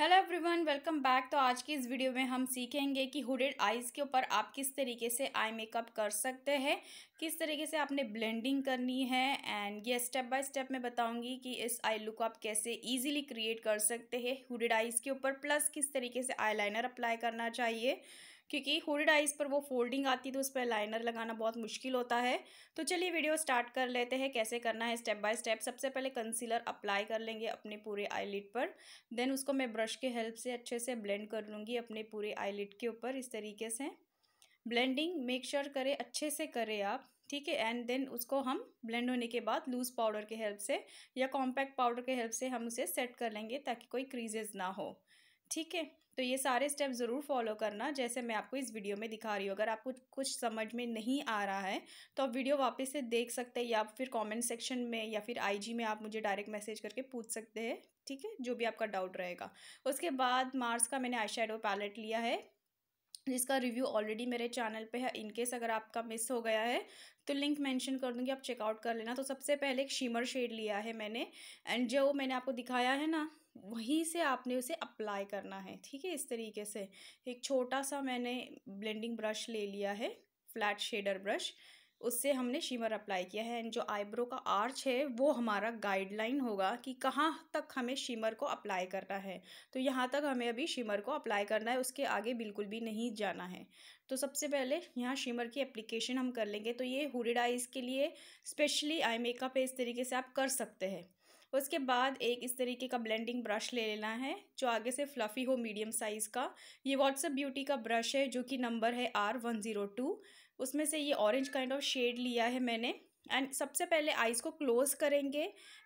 hello everyone welcome back तो आज की इस वीडियो में हम सीखेंगे कि हुडेड आईज़ के ऊपर आप किस तरीके से आई मेकअप कर सकते हैं किस तरीके से आपने ब्लेंडिंग करनी है एंड ये स्टेप बाय स्टेप मैं बताऊंगी कि इस आई लुक को आप कैसे इजीली क्रिएट कर सकते हैं हुडेड आइज़ के ऊपर प्लस किस तरीके से आई अप्लाई करना चाहिए क्योंकि हुड आइज़ पर वो फोल्डिंग आती तो उस पर लाइनर लगाना बहुत मुश्किल होता है तो चलिए वीडियो स्टार्ट कर लेते हैं कैसे करना है स्टेप बाय स्टेप सबसे पहले कंसीलर अप्लाई कर लेंगे अपने पूरे आईलिड पर देन उसको मैं ब्रश के हेल्प से अच्छे से ब्लेंड कर लूँगी अपने पूरे आईलिड के ऊपर इस तरीके से ब्लेंडिंग मेक श्योर करें अच्छे से करें आप ठीक है एंड देन उसको हम ब्लेंड होने के बाद लूज़ पाउडर के हेल्प से या कॉम्पैक्ट पाउडर के हेल्प से हम उसे सेट कर लेंगे ताकि कोई क्रीजेज ना हो ठीक है तो ये सारे स्टेप ज़रूर फॉलो करना जैसे मैं आपको इस वीडियो में दिखा रही हूँ अगर आपको कुछ समझ में नहीं आ रहा है तो आप वीडियो वापस से देख सकते हैं या फिर कमेंट सेक्शन में या फिर आईजी में आप मुझे डायरेक्ट मैसेज करके पूछ सकते हैं ठीक है जो भी आपका डाउट रहेगा उसके बाद मार्स का मैंने आई पैलेट लिया है जिसका रिव्यू ऑलरेडी मेरे चैनल पे है इनकेस अगर आपका मिस हो गया है तो लिंक मेंशन कर दूँगी आप चेकआउट कर लेना तो सबसे पहले एक शीमर शेड लिया है मैंने एंड जो मैंने आपको दिखाया है ना वहीं से आपने उसे अप्लाई करना है ठीक है इस तरीके से एक छोटा सा मैंने ब्लेंडिंग ब्रश ले लिया है फ्लैट शेडर ब्रश उससे हमने शिमर अप्लाई किया है एंड जो आईब्रो का आर्च है वो हमारा गाइडलाइन होगा कि कहाँ तक हमें शिमर को अप्लाई करना है तो यहाँ तक हमें अभी शिमर को अप्लाई करना है उसके आगे बिल्कुल भी नहीं जाना है तो सबसे पहले यहाँ शिमर की एप्लीकेशन हम कर लेंगे तो ये हुडेड आइज़ के लिए स्पेशली आई मेकअप है इस तरीके से आप कर सकते हैं उसके बाद एक इस तरीके का ब्लेंडिंग ब्रश ले लेना है जो आगे से फ्लफ़ी हो मीडियम साइज़ का ये व्हाट्सअप ब्यूटी का ब्रश है जो कि नंबर है आर वन ज़ीरो टू उसमें से ये ऑरेंज काइंड ऑफ शेड लिया है मैंने एंड सबसे पहले आइज़ को क्लोज़ करेंगे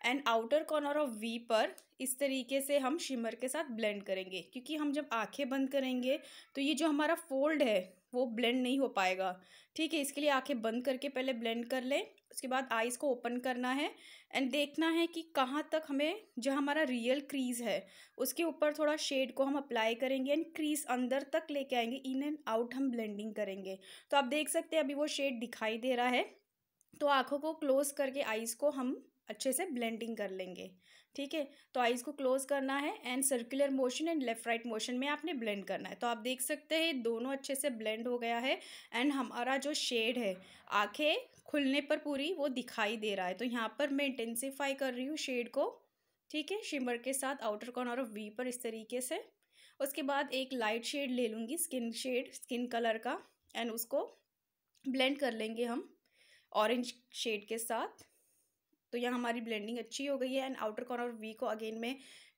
and outer corner of V पर इस तरीके से हम शिमर के साथ ब्लेंड करेंगे क्योंकि हम जब आंखें बंद करेंगे तो ये जो हमारा फोल्ड है वो ब्लेंड नहीं हो पाएगा ठीक है इसके लिए आंखें बंद करके पहले ब्लेंड कर लें उसके बाद आइज़ को ओपन करना है एंड देखना है कि कहाँ तक हमें जो हमारा रियल क्रीज़ है उसके ऊपर थोड़ा शेड को हम अप्लाई करेंगे एंड क्रीज़ अंदर तक लेके आएंगे इन एंड आउट हम ब्लेंडिंग करेंगे तो आप देख सकते हैं अभी वो शेड दिखाई दे रहा है तो आँखों को क्लोज़ करके आइज़ को हम अच्छे से ब्लेंडिंग कर लेंगे ठीक है तो आइज़ को क्लोज़ करना है and circular motion and left right motion में आपने ब्लेंड करना है तो आप देख सकते हैं दोनों अच्छे से ब्लेंड हो गया है एंड हमारा जो शेड है आँखें खुलने पर पूरी वो दिखाई दे रहा है तो यहाँ पर मैं इंटेंसीफाई कर रही हूँ शेड को ठीक है शिमर के साथ आउटर कॉर्नर ऑफ वी पर इस तरीके से उसके बाद एक लाइट शेड ले लूँगी स्किन शेड स्किन कलर का एंड उसको ब्लेंड कर लेंगे हम ऑरेंज शेड के साथ तो यहाँ हमारी ब्लेंडिंग अच्छी हो गई है एंड आउटर कॉर्नर वी को अगेन मैं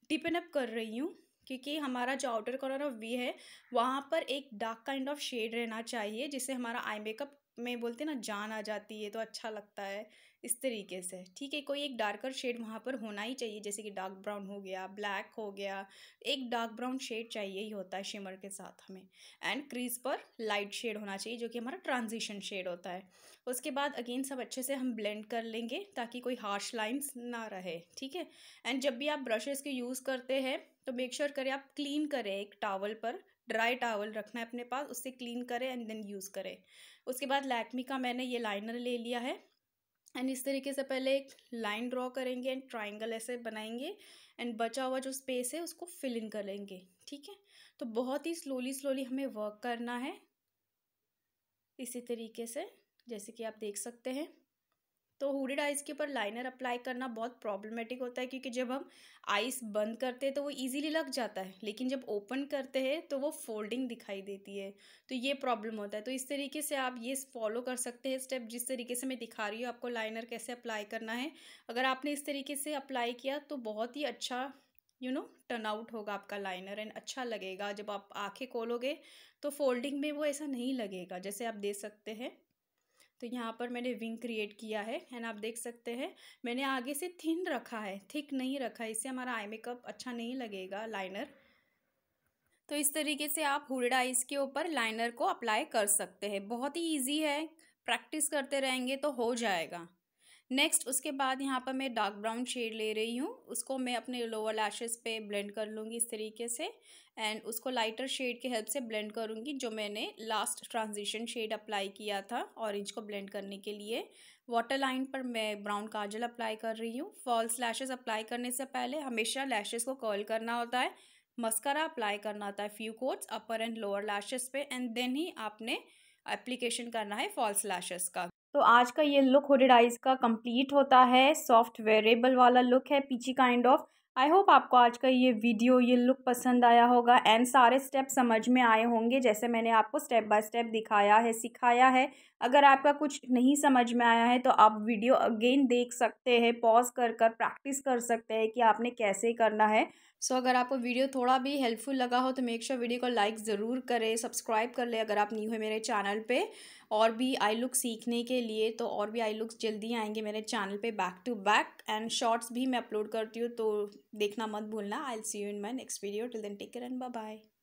टिपन अप कर रही हूँ क्योंकि हमारा जो आउटर कॉर्नर ऑफ वी है वहाँ पर एक डार्क काइंड ऑफ शेड रहना चाहिए जिससे हमारा आई मेकअप में बोलते हैं ना जान आ जाती है तो अच्छा लगता है इस तरीके से ठीक है कोई एक डार्कर शेड वहाँ पर होना ही चाहिए जैसे कि डार्क ब्राउन हो गया ब्लैक हो गया एक डार्क ब्राउन शेड चाहिए ही होता है शिमर के साथ हमें एंड क्रीज पर लाइट शेड होना चाहिए जो कि हमारा ट्रांजिशन शेड होता है उसके बाद अगेन सब अच्छे से हम ब्लेंड कर लेंगे ताकि कोई हार्श लाइन्स ना रहे ठीक है एंड जब भी आप ब्रशेज़ के यूज़ करते हैं तो मेक श्योर sure करें आप क्लीन करें एक टावल पर ड्राई टावल रखना है अपने पास उससे क्लीन करें एंड देन यूज़ करें उसके बाद लैक्मी का मैंने ये लाइनर ले लिया है एंड इस तरीके से पहले एक लाइन ड्रॉ करेंगे एंड ट्राइंगल ऐसे बनाएंगे एंड बचा हुआ जो स्पेस है उसको फिल इन करेंगे ठीक है तो बहुत ही स्लोली स्लोली हमें वर्क करना है इसी तरीके से जैसे कि आप देख सकते हैं तो हुडेड आइज़ के ऊपर लाइनर अप्लाई करना बहुत प्रॉब्लमेटिक होता है क्योंकि जब हम आइस बंद करते हैं तो वो ईजिली लग जाता है लेकिन जब ओपन करते हैं तो वो फोल्डिंग दिखाई देती है तो ये प्रॉब्लम होता है तो इस तरीके से आप ये फॉलो कर सकते हैं स्टेप जिस तरीके से मैं दिखा रही हूँ आपको लाइनर कैसे अप्लाई करना है अगर आपने इस तरीके से अप्लाई किया तो बहुत ही अच्छा यू नो टर्न आउट होगा आपका लाइनर एंड अच्छा लगेगा जब आप आँखें खोलोगे तो फोल्डिंग में वो ऐसा नहीं लगेगा जैसे आप दे सकते हैं तो यहाँ पर मैंने विंग क्रिएट किया है एंड आप देख सकते हैं मैंने आगे से थिन रखा है थिक नहीं रखा है इससे हमारा आई मेकअप अच्छा नहीं लगेगा लाइनर तो इस तरीके से आप हुडेड आइज़ के ऊपर लाइनर को अप्लाई कर सकते हैं बहुत ही ईजी है प्रैक्टिस करते रहेंगे तो हो जाएगा नेक्स्ट उसके बाद यहाँ पर मैं डार्क ब्राउन शेड ले रही हूँ उसको मैं अपने लोअर लैशेस पे ब्लेंड कर लूँगी इस तरीके से एंड उसको लाइटर शेड के हेल्प से ब्लेंड करूँगी जो मैंने लास्ट ट्रांजिशन शेड अप्लाई किया था ऑरेंज को ब्लेंड करने के लिए वाटर लाइन पर मैं ब्राउन काजल अप्लाई कर रही हूँ फॉल्स लैशेज़ अप्लाई करने से पहले हमेशा लैशेज़ को कर्ल करना होता है मस्करा अप्लाई करना होता है few coats upper and lower lashes पर एंड देन ही आपने एप्लीकेशन करना है फॉल्स लैशेज़ का तो आज का ये लुक हुडेड आइज़ का कंप्लीट होता है सॉफ्ट वेरेबल वाला लुक है पीछी काइंड ऑफ आई होप आपको आज का ये वीडियो ये लुक पसंद आया होगा एंड सारे स्टेप समझ में आए होंगे जैसे मैंने आपको स्टेप बाय स्टेप दिखाया है सिखाया है अगर आपका कुछ नहीं समझ में आया है तो आप वीडियो अगेन देख सकते हैं पॉज कर कर प्रैक्टिस कर सकते हैं कि आपने कैसे करना है सो so, अगर आपको वीडियो थोड़ा भी हेल्पफुल लगा हो तो मेक श्योर sure वीडियो को लाइक ज़रूर करें सब्सक्राइब कर ले अगर आप न्यू है मेरे चैनल पर और भी आई लुक सीखने के लिए तो और भी आई लुक्स जल्दी आएंगे मेरे चैनल पे back to back and shorts भी मैं अपलोड करती हूँ तो देखना मत भूलना I'll see you in my next video till then take care and bye